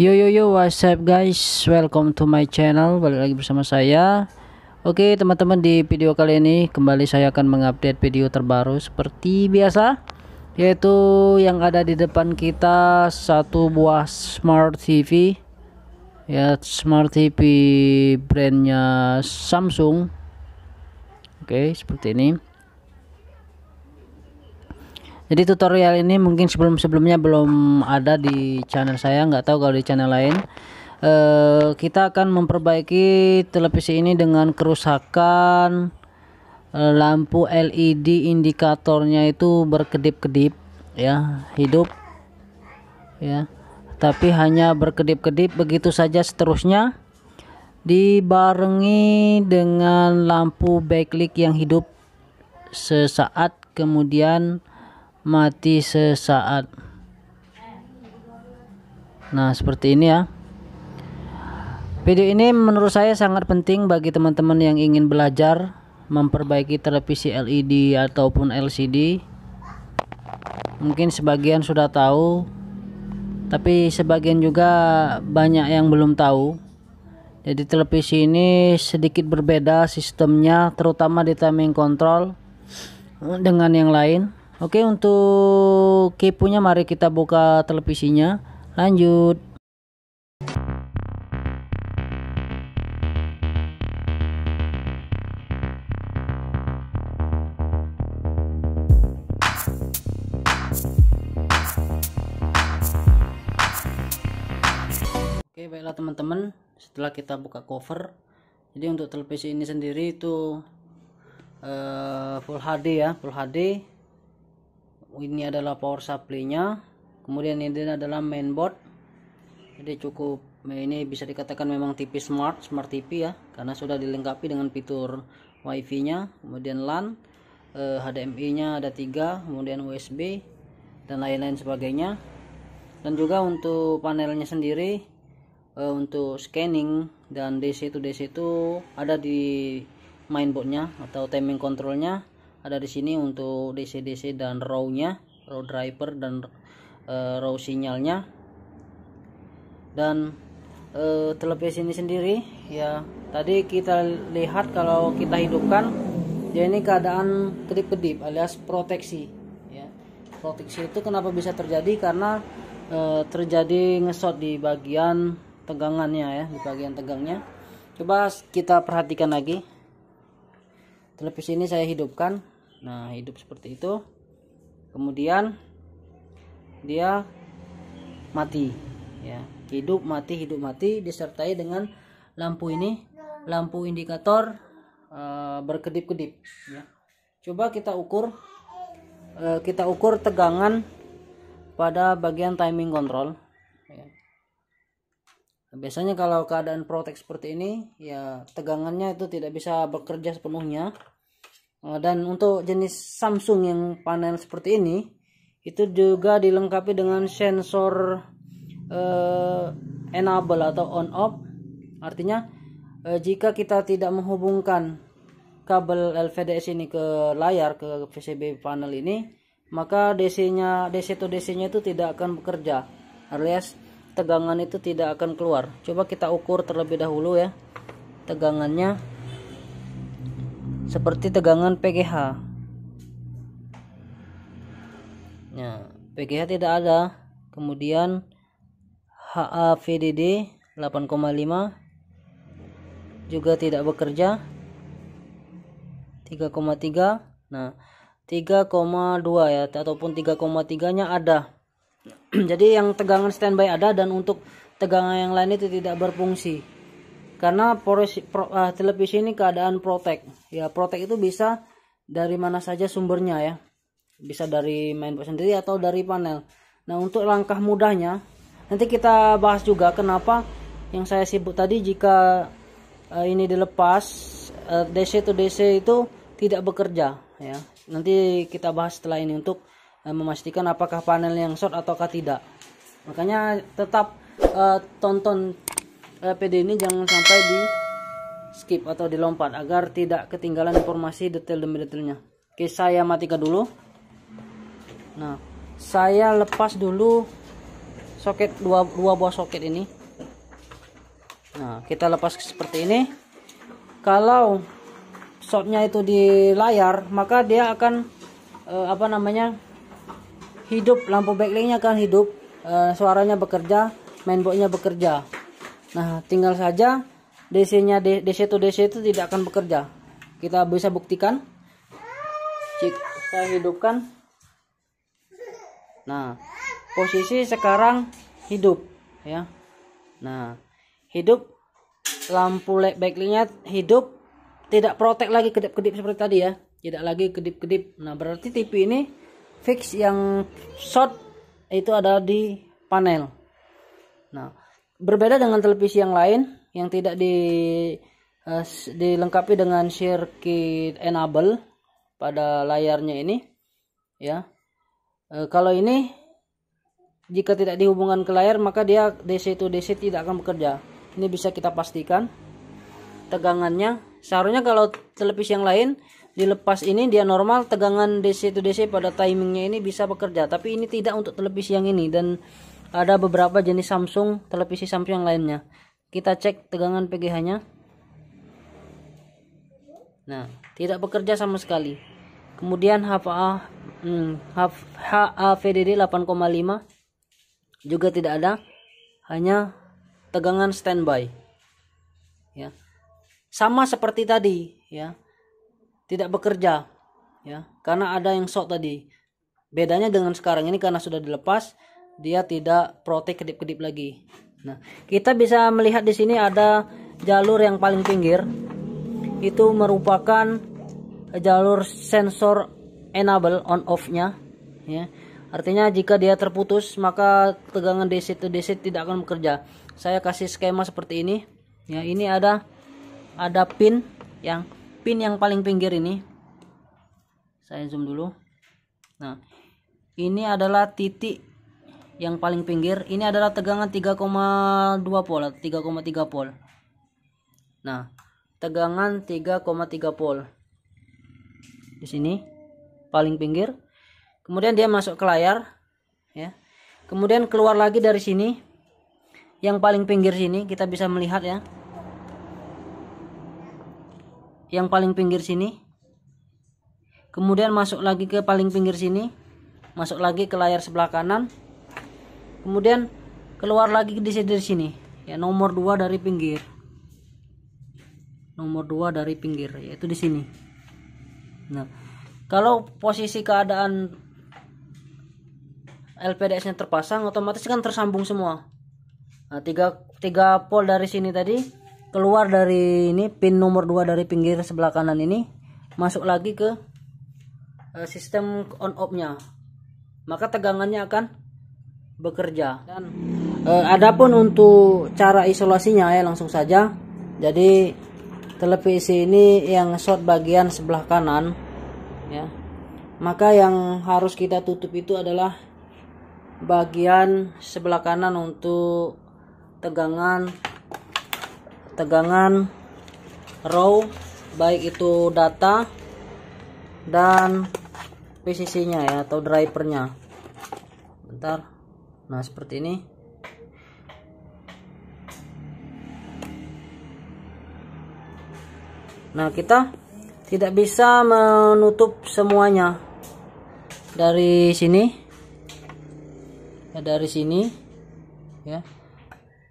Yo yo yo what's up guys welcome to my channel balik lagi bersama saya Oke teman-teman di video kali ini kembali saya akan mengupdate video terbaru seperti biasa yaitu yang ada di depan kita satu buah smart TV ya smart TV brandnya Samsung Oke seperti ini jadi tutorial ini mungkin sebelum-sebelumnya belum ada di channel saya nggak tahu kalau di channel lain e, kita akan memperbaiki televisi ini dengan kerusakan eh, lampu LED indikatornya itu berkedip-kedip ya hidup ya tapi hanya berkedip-kedip begitu saja seterusnya dibarengi dengan lampu backlight yang hidup sesaat kemudian mati sesaat nah seperti ini ya video ini menurut saya sangat penting bagi teman-teman yang ingin belajar memperbaiki televisi LED ataupun LCD mungkin sebagian sudah tahu tapi sebagian juga banyak yang belum tahu jadi televisi ini sedikit berbeda sistemnya terutama di timing control dengan yang lain Oke untuk kepunya mari kita buka televisinya lanjut Oke baiklah teman-teman setelah kita buka cover jadi untuk televisi ini sendiri itu uh, full HD ya full HD ini adalah power supply-nya kemudian ini adalah mainboard jadi cukup ini bisa dikatakan memang TV smart smart TV ya karena sudah dilengkapi dengan fitur wifi nya kemudian LAN eh, HDMI nya ada tiga kemudian USB dan lain-lain sebagainya dan juga untuk panelnya sendiri eh, untuk scanning dan DC to DC itu ada di mainboard-nya atau timing controlnya ada di sini untuk DC-DC dan row-nya, row driver dan e, eh, row sinyalnya. Dan e, eh, televisi ini sendiri ya, tadi kita lihat kalau kita hidupkan ya ini keadaan kedip-kedip alias proteksi ya. Proteksi itu kenapa bisa terjadi karena e, terjadi ngesot di bagian tegangannya ya, di bagian tegangnya. Coba kita perhatikan lagi. Televisi ini saya hidupkan nah hidup seperti itu kemudian dia mati ya hidup mati hidup mati disertai dengan lampu ini lampu indikator uh, berkedip-kedip ya coba kita ukur uh, kita ukur tegangan pada bagian timing control ya. biasanya kalau keadaan protek seperti ini ya tegangannya itu tidak bisa bekerja sepenuhnya Eh, dan untuk jenis Samsung yang panel seperti ini itu juga dilengkapi dengan sensor eh, enable atau on off artinya eh, jika kita tidak menghubungkan kabel LVDS ini ke layar ke PCB panel ini maka DC-nya DC to DC-nya itu tidak akan bekerja alias tegangan itu tidak akan keluar coba kita ukur terlebih dahulu ya tegangannya seperti tegangan PGH. Ya, nah, PGH tidak ada. Kemudian HAVDD 8,5 juga tidak bekerja. 3,3. Nah, 3,2 ya ataupun 3,3-nya ada. Jadi yang tegangan standby ada dan untuk tegangan yang lain itu tidak berfungsi karena poros, pro, uh, televisi ini keadaan protek ya protek itu bisa dari mana saja sumbernya ya bisa dari mainboard sendiri atau dari panel nah untuk langkah mudahnya nanti kita bahas juga kenapa yang saya sebut tadi jika uh, ini dilepas uh, eh, DC to DC itu tidak bekerja ya nanti kita bahas setelah ini untuk uh, memastikan apakah panel yang short ataukah tidak makanya tetap uh, tonton PD ini jangan sampai di skip atau dilompat agar tidak ketinggalan informasi detail demi detailnya. Oke, saya matikan dulu. Nah, saya lepas dulu soket dua, dua buah soket ini. Nah, kita lepas seperti ini. Kalau shotnya itu di layar, maka dia akan eh, apa namanya? hidup, lampu backlinknya akan hidup, eh, suaranya bekerja, mainboardnya bekerja. Nah, tinggal saja DC-nya DC to DC itu tidak akan bekerja. Kita bisa buktikan. Cik, saya hidupkan. Nah, posisi sekarang hidup ya. Nah, hidup lampu LED backlight hidup tidak protek lagi kedip-kedip seperti tadi ya. Tidak lagi kedip-kedip. Nah, berarti TV ini fix yang short itu ada di panel. Nah, berbeda dengan televisi yang lain yang tidak di uh, dilengkapi dengan circuit enable pada layarnya ini ya uh, kalau ini jika tidak dihubungkan ke layar maka dia DC to DC tidak akan bekerja ini bisa kita pastikan tegangannya seharusnya kalau televisi yang lain dilepas ini dia normal tegangan DC to DC pada timingnya ini bisa bekerja tapi ini tidak untuk televisi yang ini dan ada beberapa jenis Samsung televisi Samsung yang lainnya kita cek tegangan PGH nya nah tidak bekerja sama sekali kemudian HVA hmm, HAVDD 8,5 juga tidak ada hanya tegangan standby ya sama seperti tadi ya tidak bekerja ya karena ada yang short tadi bedanya dengan sekarang ini karena sudah dilepas dia tidak protek kedip-kedip lagi. Nah, kita bisa melihat di sini ada jalur yang paling pinggir. Itu merupakan jalur sensor enable on off-nya, ya. Artinya jika dia terputus, maka tegangan DC to DC tidak akan bekerja. Saya kasih skema seperti ini. Ya, ini ada ada pin yang pin yang paling pinggir ini. Saya zoom dulu. Nah, ini adalah titik yang paling pinggir ini adalah tegangan 3,2 volt 3,3 volt nah tegangan 3,3 volt di sini paling pinggir kemudian dia masuk ke layar ya kemudian keluar lagi dari sini yang paling pinggir sini kita bisa melihat ya yang paling pinggir sini kemudian masuk lagi ke paling pinggir sini masuk lagi ke layar sebelah kanan kemudian keluar lagi di sini, dari sini ya nomor dua dari pinggir nomor dua dari pinggir yaitu di sini nah kalau posisi keadaan LPDS nya terpasang otomatis kan tersambung semua nah tiga, tiga pol dari sini tadi keluar dari ini pin nomor dua dari pinggir sebelah kanan ini masuk lagi ke eh, sistem on off nya maka tegangannya akan bekerja. Dan e, adapun untuk cara isolasinya ya langsung saja. Jadi televisi ini yang short bagian sebelah kanan ya. Maka yang harus kita tutup itu adalah bagian sebelah kanan untuk tegangan tegangan row baik itu data dan PCC-nya ya atau drivernya. Bentar nah seperti ini nah kita tidak bisa menutup semuanya dari sini ya, dari sini ya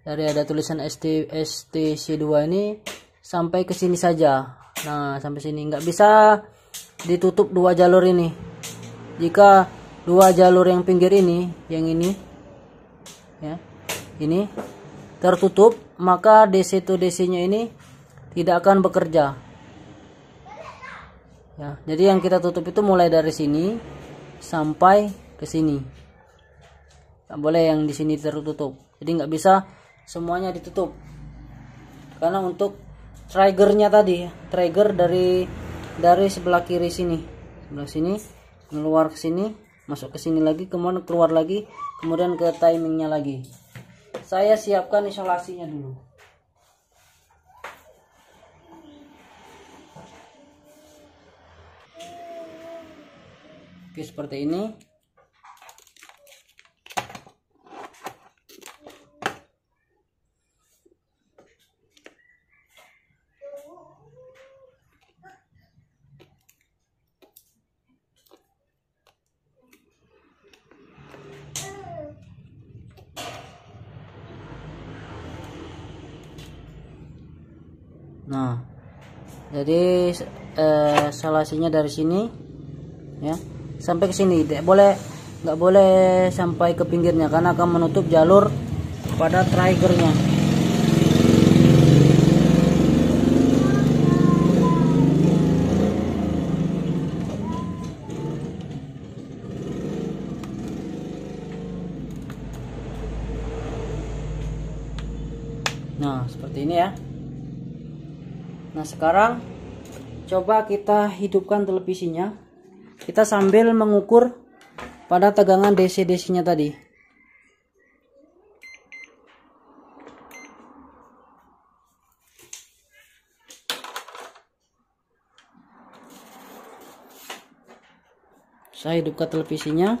dari ada tulisan ST STC2 ini sampai ke sini saja nah sampai sini nggak bisa ditutup dua jalur ini jika dua jalur yang pinggir ini yang ini ya ini tertutup maka DC to DC nya ini tidak akan bekerja ya jadi yang kita tutup itu mulai dari sini sampai ke sini nggak boleh yang di sini tertutup jadi nggak bisa semuanya ditutup karena untuk triggernya tadi trigger dari dari sebelah kiri sini sebelah sini keluar ke sini masuk ke sini lagi kemudian keluar lagi kemudian ke timingnya lagi saya siapkan isolasinya dulu Oke, seperti ini jadi eh, salasinya dari sini ya sampai ke sini tidak boleh nggak boleh sampai ke pinggirnya karena akan menutup jalur pada triggernya nah seperti ini ya Nah sekarang coba kita hidupkan televisinya. Kita sambil mengukur pada tegangan DC-DC-nya tadi. Saya hidupkan televisinya.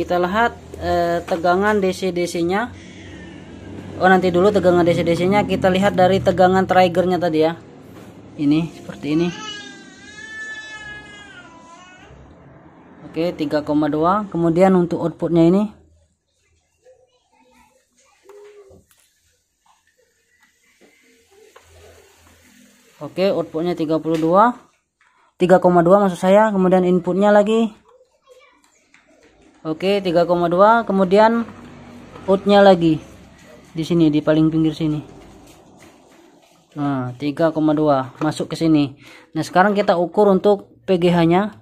kita lihat eh, tegangan DC-DC nya oh nanti dulu tegangan DC-DC nya kita lihat dari tegangan trigger-nya tadi ya ini seperti ini oke 3,2 kemudian untuk outputnya ini oke outputnya 32 3,2 maksud saya kemudian inputnya lagi Oke, 3,2. Kemudian outnya lagi di sini di paling pinggir sini. Nah, 3,2 masuk ke sini. Nah, sekarang kita ukur untuk PGH-nya.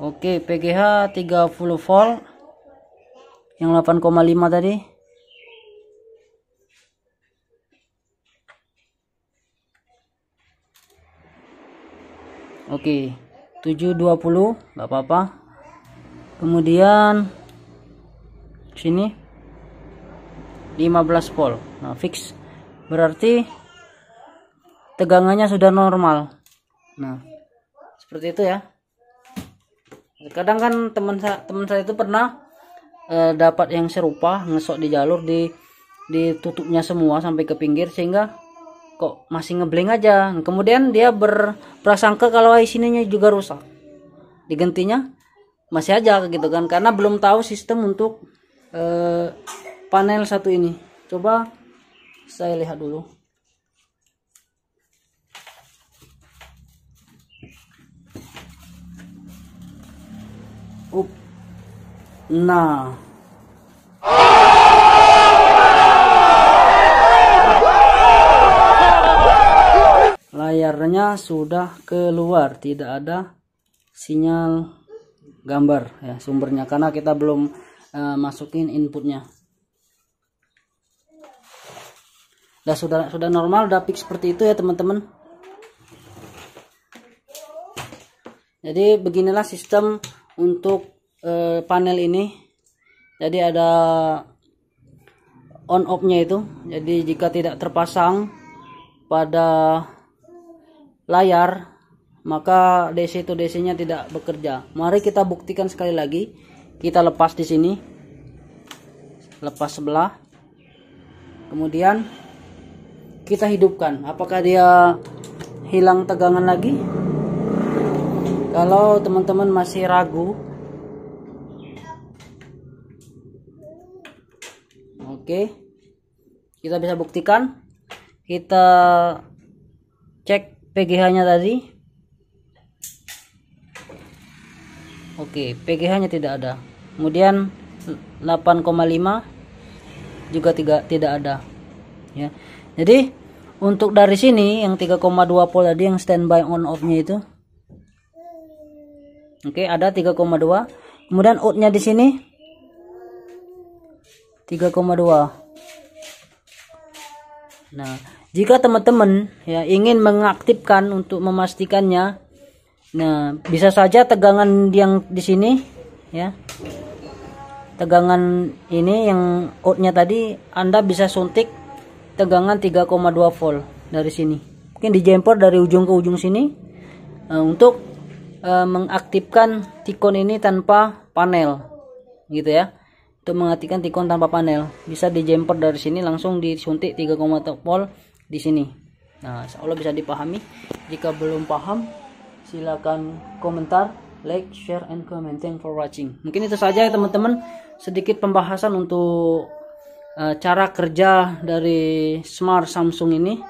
Oke, PGH 30 volt yang 8,5 tadi. oke 720 nggak apa-apa kemudian sini 15 volt nah fix berarti tegangannya sudah normal nah seperti itu ya kadang kan teman saya teman saya itu pernah e, dapat yang serupa ngesok di jalur di ditutupnya semua sampai ke pinggir sehingga kok masih ngebleng aja kemudian dia berprasangka kalau IC-nya juga rusak digantinya masih aja gitu kan karena belum tahu sistem untuk eh, panel satu ini coba saya lihat dulu up nah layarnya sudah keluar tidak ada sinyal gambar ya sumbernya karena kita belum uh, masukin inputnya Nah sudah sudah normal udah fix seperti itu ya teman-teman jadi beginilah sistem untuk uh, panel ini jadi ada on off nya itu jadi jika tidak terpasang pada layar maka DC to DC nya tidak bekerja mari kita buktikan sekali lagi kita lepas di sini lepas sebelah kemudian kita hidupkan apakah dia hilang tegangan lagi kalau teman-teman masih ragu oke kita bisa buktikan kita cek PGH-nya tadi. Oke, PGH-nya tidak ada. Kemudian 8,5 juga tiga, tidak ada. Ya. Jadi untuk dari sini yang 3,2 volt tadi yang standby on off-nya itu. Oke, ada 3,2. Kemudian out-nya di sini 3,2. Nah, jika teman-teman ya ingin mengaktifkan untuk memastikannya, nah bisa saja tegangan yang di sini ya tegangan ini yang outnya tadi Anda bisa suntik tegangan 3,2 volt dari sini mungkin di jumper dari ujung ke ujung sini uh, untuk uh, mengaktifkan tikon ini tanpa panel gitu ya untuk mengaktifkan tikon tanpa panel bisa di jumper dari sini langsung disuntik 3,2 volt di sini nah insya bisa dipahami jika belum paham silakan komentar like share and comment thank for watching mungkin itu saja ya teman-teman sedikit pembahasan untuk uh, cara kerja dari smart Samsung ini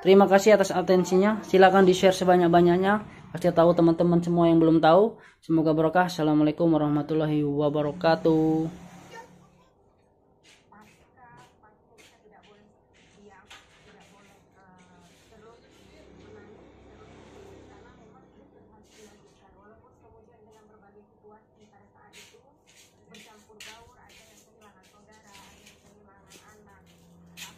terima kasih atas atensinya silakan di share sebanyak-banyaknya pasti tahu teman-teman semua yang belum tahu semoga berkah assalamualaikum warahmatullahi wabarakatuh